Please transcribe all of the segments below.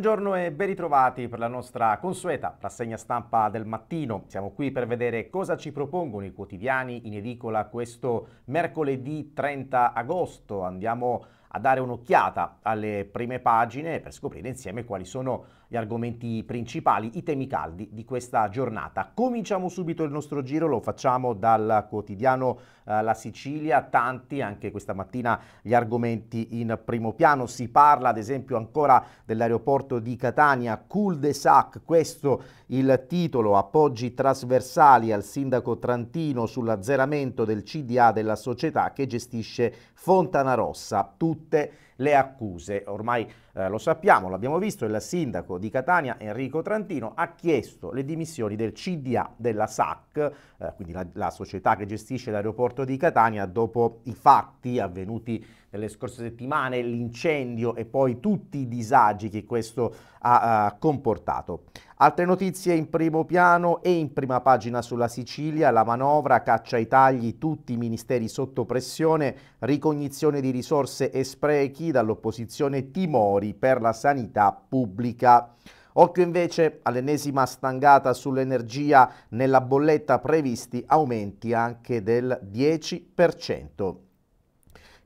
Buongiorno e ben ritrovati per la nostra consueta rassegna stampa del mattino. Siamo qui per vedere cosa ci propongono i quotidiani in edicola questo mercoledì 30 agosto. Andiamo a a dare un'occhiata alle prime pagine per scoprire insieme quali sono gli argomenti principali, i temi caldi di questa giornata. Cominciamo subito il nostro giro, lo facciamo dal quotidiano eh, La Sicilia, tanti anche questa mattina gli argomenti in primo piano, si parla ad esempio ancora dell'aeroporto di Catania, cul de sac, questo il titolo, appoggi trasversali al sindaco Trantino sull'azzeramento del CDA della società che gestisce Fontana Rossa. Tutto tutte le accuse. Ormai eh, lo sappiamo, l'abbiamo visto, il sindaco di Catania Enrico Trantino ha chiesto le dimissioni del CDA della SAC, eh, quindi la, la società che gestisce l'aeroporto di Catania, dopo i fatti avvenuti nelle scorse settimane, l'incendio e poi tutti i disagi che questo ha, ha comportato. Altre notizie in primo piano e in prima pagina sulla Sicilia, la manovra caccia i tagli, tutti i ministeri sotto pressione, ricognizione di risorse e sprechi dall'opposizione, timori per la sanità pubblica. Occhio invece all'ennesima stangata sull'energia, nella bolletta previsti aumenti anche del 10%.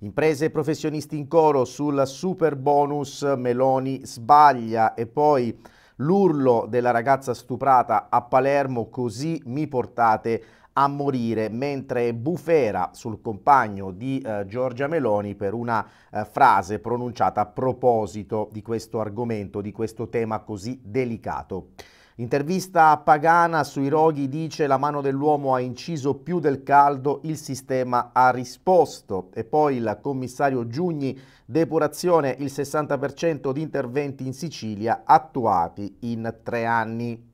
Imprese e professionisti in coro sul super bonus Meloni sbaglia e poi l'urlo della ragazza stuprata a Palermo così mi portate a morire, mentre bufera sul compagno di eh, Giorgia Meloni per una eh, frase pronunciata a proposito di questo argomento, di questo tema così delicato. Intervista a Pagana sui roghi dice la mano dell'uomo ha inciso più del caldo, il sistema ha risposto. E poi il commissario Giugni, depurazione il 60% di interventi in Sicilia attuati in tre anni.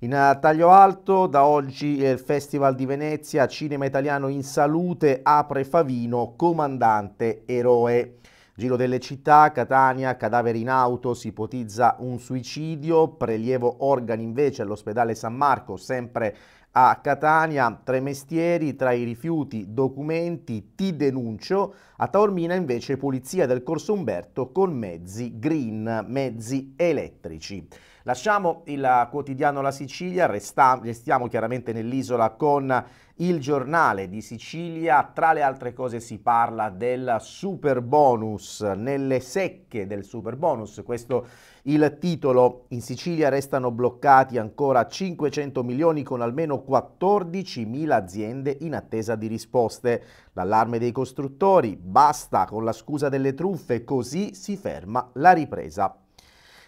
In eh, taglio alto, da oggi eh, il Festival di Venezia, Cinema Italiano in Salute, apre Favino, comandante eroe. Giro delle città, Catania, cadaveri in auto, si ipotizza un suicidio, prelievo organi invece all'ospedale San Marco, sempre a Catania, tre mestieri, tra i rifiuti, documenti, ti denuncio, a Taormina invece polizia del Corso Umberto con mezzi green, mezzi elettrici. Lasciamo il quotidiano La Sicilia, restiamo chiaramente nell'isola con il giornale di Sicilia. Tra le altre cose si parla del super bonus, nelle secche del super bonus. Questo il titolo. In Sicilia restano bloccati ancora 500 milioni con almeno 14 mila aziende in attesa di risposte. L'allarme dei costruttori, basta con la scusa delle truffe, così si ferma la ripresa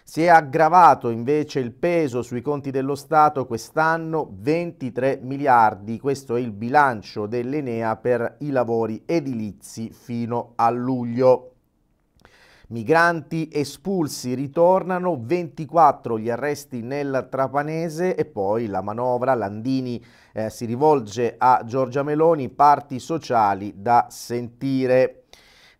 si è aggravato invece il peso sui conti dello Stato quest'anno 23 miliardi, questo è il bilancio dell'Enea per i lavori edilizi fino a luglio. Migranti espulsi ritornano, 24 gli arresti nel Trapanese e poi la manovra. Landini eh, si rivolge a Giorgia Meloni, parti sociali da sentire.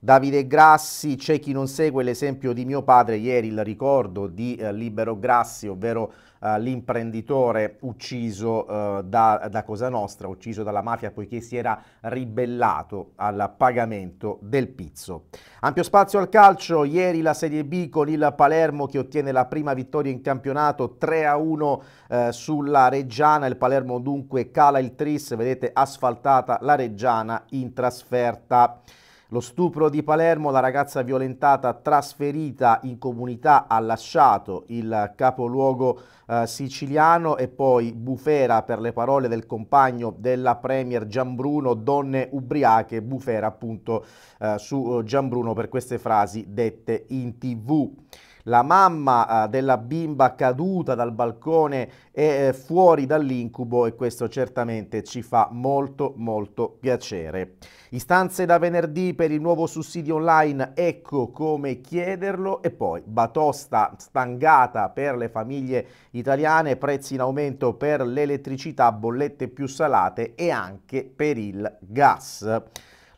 Davide Grassi, c'è chi non segue l'esempio di mio padre, ieri il ricordo di eh, Libero Grassi, ovvero eh, l'imprenditore ucciso eh, da, da, Cosa Nostra, ucciso dalla mafia poiché si era ribellato al pagamento del pizzo. Ampio spazio al calcio, ieri la Serie B con il Palermo che ottiene la prima vittoria in campionato 3-1 eh, sulla Reggiana, il Palermo dunque cala il tris, vedete asfaltata la Reggiana in trasferta. Lo stupro di Palermo, la ragazza violentata trasferita in comunità ha lasciato il capoluogo eh, siciliano e poi bufera per le parole del compagno della Premier Gianbruno, donne ubriache, bufera appunto eh, su eh, Gianbruno per queste frasi dette in tv la mamma eh, della bimba caduta dal balcone è eh, fuori dall'incubo e questo certamente ci fa molto molto piacere. Istanze da venerdì per il nuovo sussidio online, ecco come chiederlo e poi batosta stangata per le famiglie italiane, prezzi in aumento per l'elettricità, bollette più salate e anche per il gas.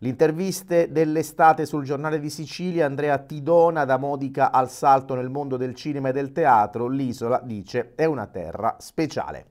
L'interviste dell'estate sul giornale di Sicilia, Andrea Tidona da Modica al salto nel mondo del cinema e del teatro, l'isola dice è una terra speciale.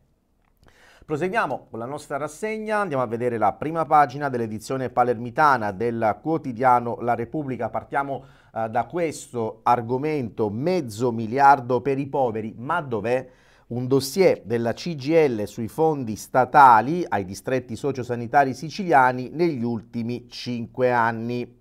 Proseguiamo con la nostra rassegna, andiamo a vedere la prima pagina dell'edizione palermitana del quotidiano La Repubblica. Partiamo eh, da questo argomento, mezzo miliardo per i poveri, ma dov'è? un dossier della CGL sui fondi statali ai distretti sociosanitari siciliani negli ultimi cinque anni.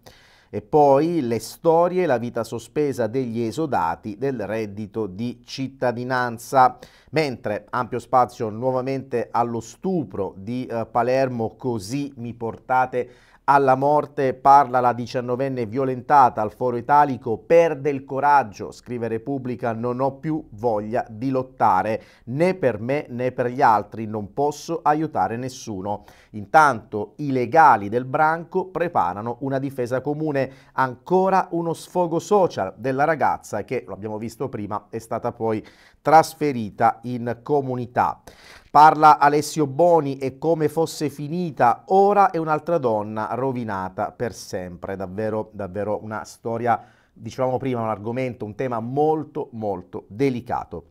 E poi le storie e la vita sospesa degli esodati del reddito di cittadinanza. Mentre ampio spazio nuovamente allo stupro di eh, Palermo, così mi portate alla morte parla la diciannovenne violentata al foro italico, perde il coraggio, scrive Repubblica, non ho più voglia di lottare, né per me né per gli altri, non posso aiutare nessuno. Intanto i legali del branco preparano una difesa comune, ancora uno sfogo social della ragazza che, lo abbiamo visto prima, è stata poi trasferita in comunità. Parla Alessio Boni e come fosse finita, ora è un'altra donna rovinata per sempre. Davvero, davvero una storia, dicevamo prima, un argomento, un tema molto, molto delicato.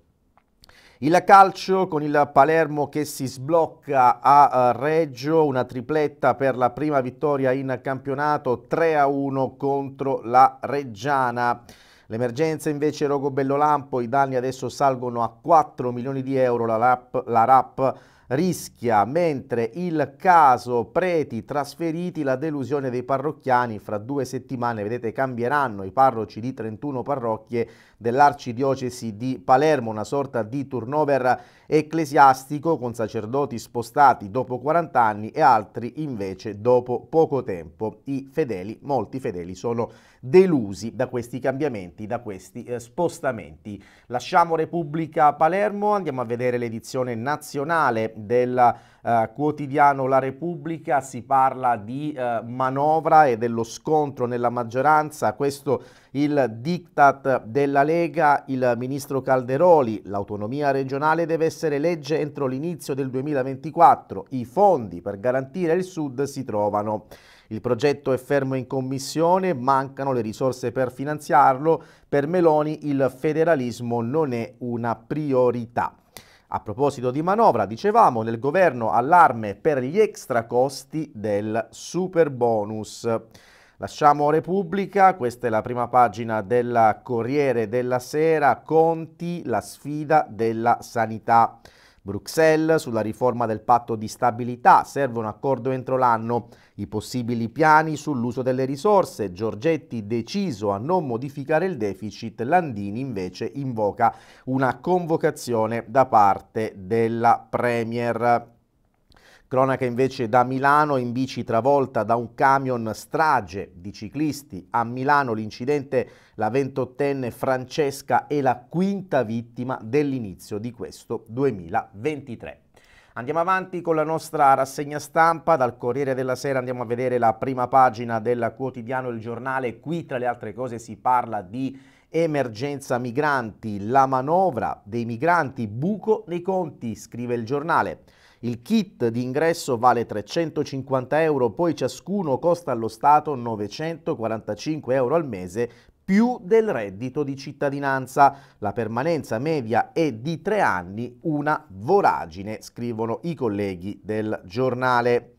Il calcio con il Palermo che si sblocca a eh, Reggio, una tripletta per la prima vittoria in campionato, 3-1 contro la Reggiana. L'emergenza invece Rogo Bellolampo, i danni adesso salgono a 4 milioni di euro, la RAP, la RAP rischia, mentre il caso preti trasferiti, la delusione dei parrocchiani, fra due settimane, vedete, cambieranno i parroci di 31 parrocchie dell'arcidiocesi di Palermo, una sorta di turnover ecclesiastico con sacerdoti spostati dopo 40 anni e altri invece dopo poco tempo. I fedeli, molti fedeli, sono delusi da questi cambiamenti, da questi eh, spostamenti. Lasciamo Repubblica Palermo, andiamo a vedere l'edizione nazionale del eh, quotidiano La Repubblica, si parla di eh, manovra e dello scontro nella maggioranza, questo il diktat della Lega, il ministro Calderoli, l'autonomia regionale deve essere legge entro l'inizio del 2024, i fondi per garantire il Sud si trovano. Il progetto è fermo in commissione, mancano le risorse per finanziarlo, per Meloni il federalismo non è una priorità. A proposito di manovra, dicevamo nel governo allarme per gli extra costi del super bonus. Lasciamo Repubblica, questa è la prima pagina del Corriere della Sera, Conti, la sfida della sanità. Bruxelles sulla riforma del patto di stabilità, serve un accordo entro l'anno, i possibili piani sull'uso delle risorse, Giorgetti deciso a non modificare il deficit, Landini invece invoca una convocazione da parte della Premier. Cronaca invece da Milano, in bici travolta da un camion strage di ciclisti. A Milano l'incidente, la ventottenne Francesca è la quinta vittima dell'inizio di questo 2023. Andiamo avanti con la nostra rassegna stampa, dal Corriere della Sera andiamo a vedere la prima pagina del quotidiano Il Giornale, qui tra le altre cose si parla di emergenza migranti, la manovra dei migranti, buco nei conti, scrive il giornale. Il kit di ingresso vale 350 euro, poi ciascuno costa allo Stato 945 euro al mese più del reddito di cittadinanza. La permanenza media è di tre anni, una voragine, scrivono i colleghi del giornale.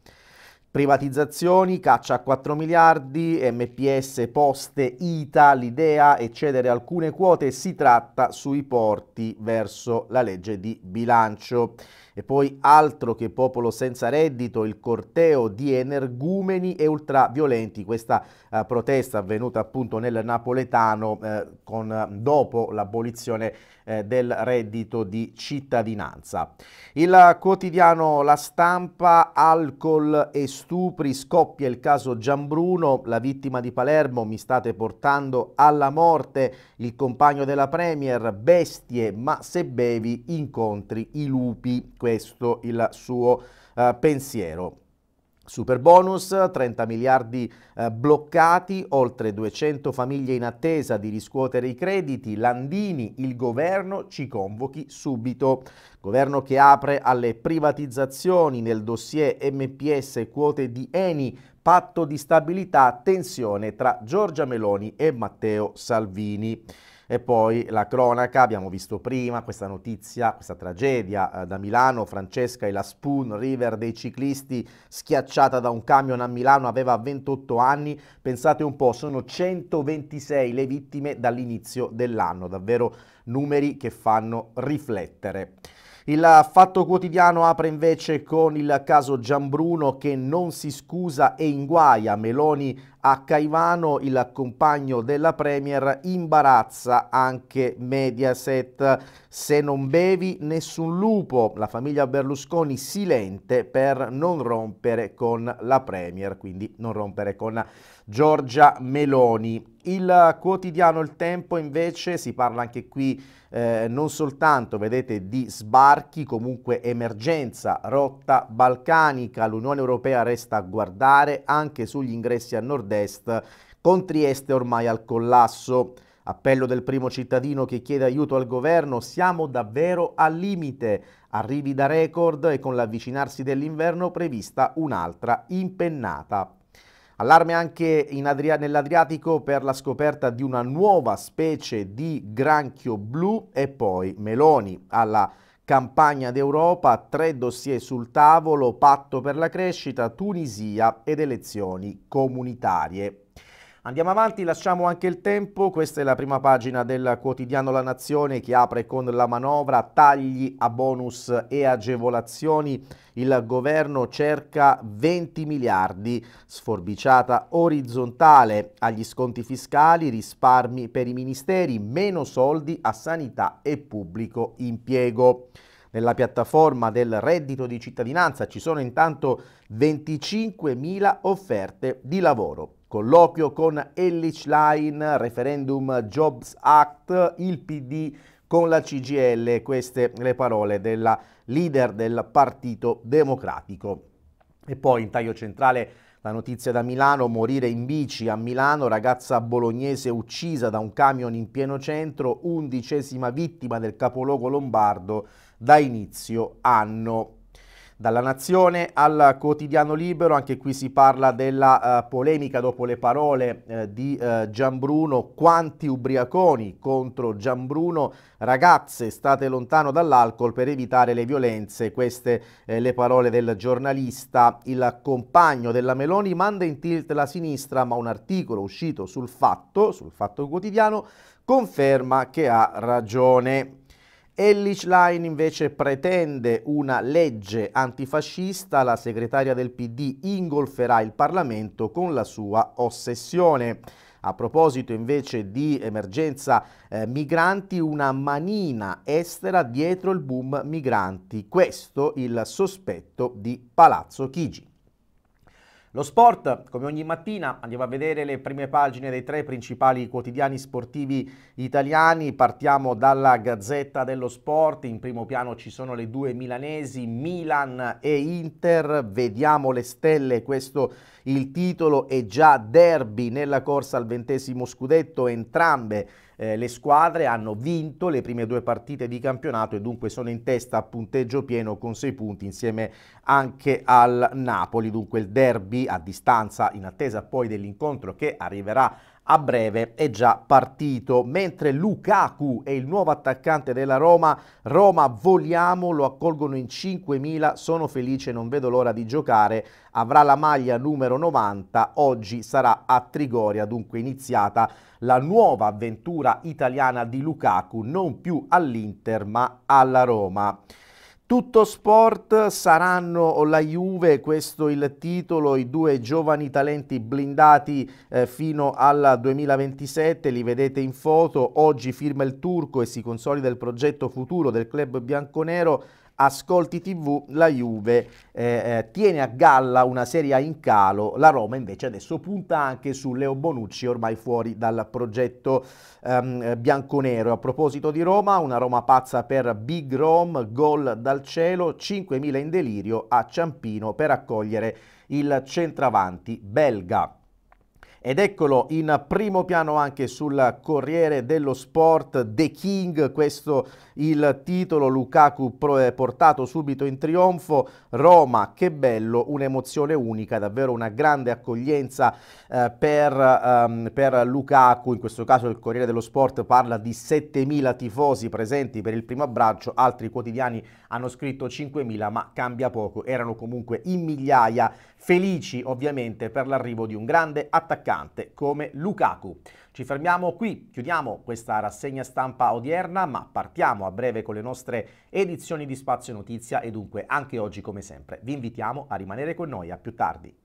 Privatizzazioni, caccia a 4 miliardi, MPS, poste, ITA, l'idea è cedere alcune quote, si tratta sui porti verso la legge di bilancio. E poi altro che popolo senza reddito, il corteo di energumeni e ultraviolenti, questa eh, protesta avvenuta appunto nel napoletano eh, con, dopo l'abolizione eh, del reddito di cittadinanza. Il quotidiano La Stampa, alcol e stupri, scoppia il caso Gianbruno, la vittima di Palermo, mi state portando alla morte, il compagno della Premier, bestie, ma se bevi incontri i lupi questo il suo eh, pensiero. Super bonus, 30 miliardi eh, bloccati, oltre 200 famiglie in attesa di riscuotere i crediti, Landini, il governo ci convochi subito. Governo che apre alle privatizzazioni nel dossier MPS quote di Eni, patto di stabilità, tensione tra Giorgia Meloni e Matteo Salvini. E poi la cronaca, abbiamo visto prima questa notizia, questa tragedia eh, da Milano, Francesca e la Spoon River dei ciclisti schiacciata da un camion a Milano, aveva 28 anni, pensate un po', sono 126 le vittime dall'inizio dell'anno, davvero numeri che fanno riflettere. Il Fatto Quotidiano apre invece con il caso Gianbruno che non si scusa e inguaia Meloni a Caivano, il compagno della Premier imbarazza anche Mediaset. Se non bevi nessun lupo, la famiglia Berlusconi silente per non rompere con la Premier, quindi non rompere con Giorgia Meloni. Il quotidiano Il Tempo invece si parla anche qui eh, non soltanto, vedete, di sbarchi, comunque emergenza, rotta balcanica, l'Unione Europea resta a guardare anche sugli ingressi a nord-est con Trieste ormai al collasso. Appello del primo cittadino che chiede aiuto al governo, siamo davvero al limite. Arrivi da record e con l'avvicinarsi dell'inverno prevista un'altra impennata. Allarme anche nell'Adriatico per la scoperta di una nuova specie di granchio blu e poi Meloni alla campagna d'Europa, tre dossier sul tavolo, patto per la crescita, Tunisia ed elezioni comunitarie. Andiamo avanti, lasciamo anche il tempo, questa è la prima pagina del quotidiano La Nazione che apre con la manovra tagli a bonus e agevolazioni, il governo cerca 20 miliardi, sforbiciata orizzontale agli sconti fiscali, risparmi per i ministeri, meno soldi a sanità e pubblico impiego. Nella piattaforma del reddito di cittadinanza ci sono intanto 25.000 offerte di lavoro colloquio con Ellich Line, referendum Jobs Act, il PD con la CGL, queste le parole della leader del Partito Democratico. E poi in taglio centrale la notizia da Milano, morire in bici a Milano, ragazza bolognese uccisa da un camion in pieno centro, undicesima vittima del capoluogo lombardo da inizio anno. Dalla Nazione al Quotidiano Libero, anche qui si parla della eh, polemica dopo le parole eh, di eh, Gianbruno, quanti ubriaconi contro Gianbruno, ragazze state lontano dall'alcol per evitare le violenze, queste eh, le parole del giornalista, il compagno della Meloni manda in tilt la sinistra, ma un articolo uscito sul fatto, sul fatto quotidiano, conferma che ha ragione. Ellis Line invece pretende una legge antifascista, la segretaria del PD ingolferà il Parlamento con la sua ossessione. A proposito invece di emergenza eh, migranti, una manina estera dietro il boom migranti. Questo il sospetto di Palazzo Chigi. Lo sport, come ogni mattina, andiamo a vedere le prime pagine dei tre principali quotidiani sportivi italiani. Partiamo dalla Gazzetta dello Sport, in primo piano ci sono le due milanesi, Milan e Inter, vediamo le stelle, questo il titolo è già derby nella corsa al ventesimo scudetto, entrambe eh, le squadre hanno vinto le prime due partite di campionato e dunque sono in testa a punteggio pieno con 6 punti insieme anche al Napoli. Dunque il derby a distanza in attesa poi dell'incontro che arriverà a breve è già partito. Mentre Lukaku è il nuovo attaccante della Roma, Roma vogliamo, lo accolgono in 5.000, sono felice, non vedo l'ora di giocare, avrà la maglia numero 90, oggi sarà a Trigoria, dunque iniziata la nuova avventura italiana di Lukaku, non più all'Inter ma alla Roma. Tutto sport saranno la Juve, questo il titolo, i due giovani talenti blindati eh, fino al 2027, li vedete in foto, oggi firma il turco e si consolida il progetto futuro del club bianconero Ascolti TV, la Juve eh, eh, tiene a galla una Serie A in calo, la Roma invece adesso punta anche su Leo Bonucci ormai fuori dal progetto ehm, bianconero. A proposito di Roma, una Roma pazza per Big Rom, gol dal cielo, 5.000 in delirio a Ciampino per accogliere il centravanti belga. Ed eccolo in primo piano anche sul Corriere dello Sport, The King, questo il titolo, Lukaku eh, portato subito in trionfo, Roma, che bello, un'emozione unica, davvero una grande accoglienza eh, per, ehm, per, Lukaku, in questo caso il Corriere dello Sport parla di 7.000 tifosi presenti per il primo abbraccio, altri quotidiani hanno scritto 5.000 ma cambia poco, erano comunque in migliaia felici ovviamente per l'arrivo di un grande attaccante come Lukaku. Ci fermiamo qui, chiudiamo questa rassegna stampa odierna, ma partiamo a breve con le nostre edizioni di Spazio Notizia e dunque anche oggi come sempre vi invitiamo a rimanere con noi, a più tardi.